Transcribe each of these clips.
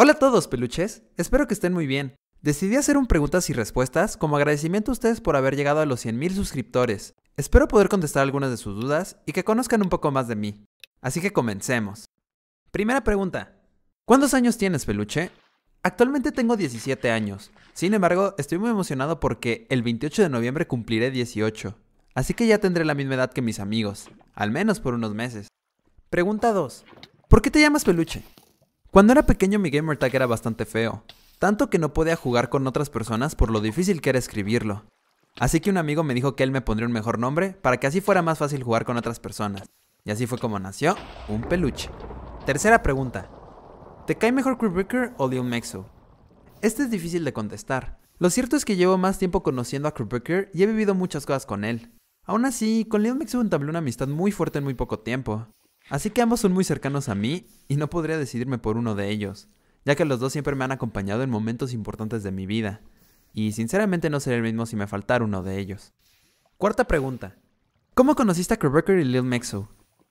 Hola a todos, peluches. Espero que estén muy bien. Decidí hacer un preguntas y respuestas como agradecimiento a ustedes por haber llegado a los 100.000 suscriptores. Espero poder contestar algunas de sus dudas y que conozcan un poco más de mí. Así que comencemos. Primera pregunta. ¿Cuántos años tienes, peluche? Actualmente tengo 17 años. Sin embargo, estoy muy emocionado porque el 28 de noviembre cumpliré 18. Así que ya tendré la misma edad que mis amigos, al menos por unos meses. Pregunta 2. ¿Por qué te llamas peluche? Cuando era pequeño mi gamertag era bastante feo, tanto que no podía jugar con otras personas por lo difícil que era escribirlo. Así que un amigo me dijo que él me pondría un mejor nombre para que así fuera más fácil jugar con otras personas. Y así fue como nació un peluche. Tercera pregunta. ¿Te cae mejor Crewbreaker o Leon Mexo? Este es difícil de contestar. Lo cierto es que llevo más tiempo conociendo a Crewbreaker y he vivido muchas cosas con él. Aún así, con Leon Mexo entablé una amistad muy fuerte en muy poco tiempo. Así que ambos son muy cercanos a mí y no podría decidirme por uno de ellos, ya que los dos siempre me han acompañado en momentos importantes de mi vida, y sinceramente no sería el mismo si me faltara uno de ellos. Cuarta pregunta. ¿Cómo conociste a Crowbreaker y Lil Mexo?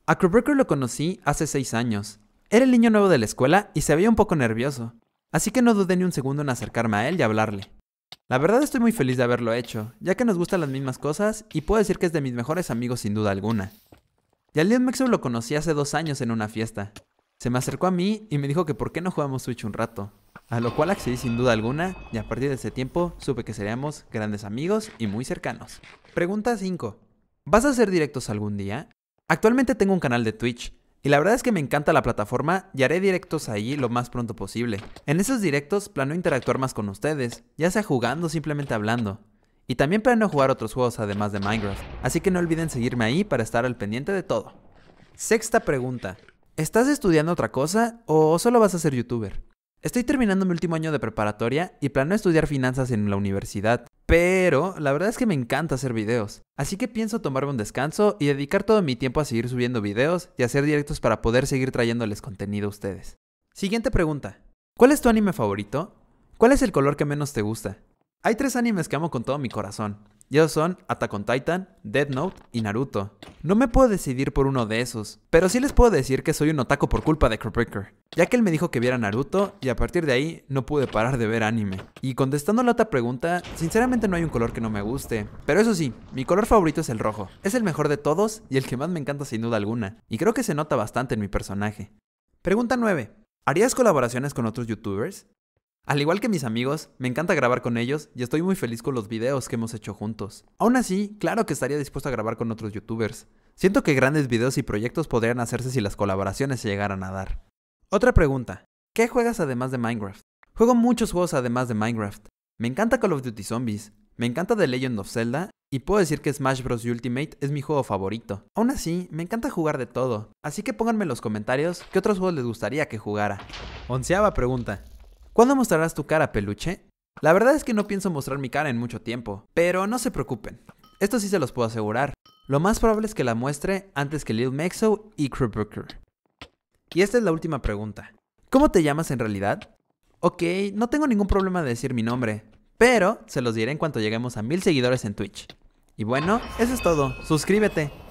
A Crowbreaker lo conocí hace 6 años. Era el niño nuevo de la escuela y se veía un poco nervioso, así que no dudé ni un segundo en acercarme a él y hablarle. La verdad estoy muy feliz de haberlo hecho, ya que nos gustan las mismas cosas y puedo decir que es de mis mejores amigos sin duda alguna. Y al Leon Maxwell lo conocí hace dos años en una fiesta. Se me acercó a mí y me dijo que por qué no jugamos Twitch un rato. A lo cual accedí sin duda alguna y a partir de ese tiempo supe que seríamos grandes amigos y muy cercanos. Pregunta 5. ¿Vas a hacer directos algún día? Actualmente tengo un canal de Twitch y la verdad es que me encanta la plataforma y haré directos ahí lo más pronto posible. En esos directos planeo interactuar más con ustedes, ya sea jugando o simplemente hablando. Y también planeo jugar otros juegos además de Minecraft, así que no olviden seguirme ahí para estar al pendiente de todo. Sexta pregunta. ¿Estás estudiando otra cosa o solo vas a ser youtuber? Estoy terminando mi último año de preparatoria y planeo estudiar finanzas en la universidad, pero la verdad es que me encanta hacer videos, así que pienso tomarme un descanso y dedicar todo mi tiempo a seguir subiendo videos y hacer directos para poder seguir trayéndoles contenido a ustedes. Siguiente pregunta. ¿Cuál es tu anime favorito? ¿Cuál es el color que menos te gusta? Hay tres animes que amo con todo mi corazón. Y esos son Attack on Titan, Death Note y Naruto. No me puedo decidir por uno de esos, pero sí les puedo decir que soy un otaku por culpa de Crowbreaker, ya que él me dijo que viera Naruto y a partir de ahí no pude parar de ver anime. Y contestando la otra pregunta, sinceramente no hay un color que no me guste, pero eso sí, mi color favorito es el rojo. Es el mejor de todos y el que más me encanta sin duda alguna, y creo que se nota bastante en mi personaje. Pregunta 9. ¿Harías colaboraciones con otros youtubers? Al igual que mis amigos, me encanta grabar con ellos y estoy muy feliz con los videos que hemos hecho juntos. Aún así, claro que estaría dispuesto a grabar con otros youtubers. Siento que grandes videos y proyectos podrían hacerse si las colaboraciones se llegaran a dar. Otra pregunta, ¿qué juegas además de Minecraft? Juego muchos juegos además de Minecraft. Me encanta Call of Duty Zombies, me encanta The Legend of Zelda y puedo decir que Smash Bros. Ultimate es mi juego favorito. Aún así, me encanta jugar de todo, así que pónganme en los comentarios qué otros juegos les gustaría que jugara. Onceava pregunta, ¿Cuándo mostrarás tu cara, peluche? La verdad es que no pienso mostrar mi cara en mucho tiempo, pero no se preocupen. Esto sí se los puedo asegurar. Lo más probable es que la muestre antes que Lil Mexo y Crew Y esta es la última pregunta. ¿Cómo te llamas en realidad? Ok, no tengo ningún problema de decir mi nombre, pero se los diré en cuanto lleguemos a mil seguidores en Twitch. Y bueno, eso es todo. Suscríbete.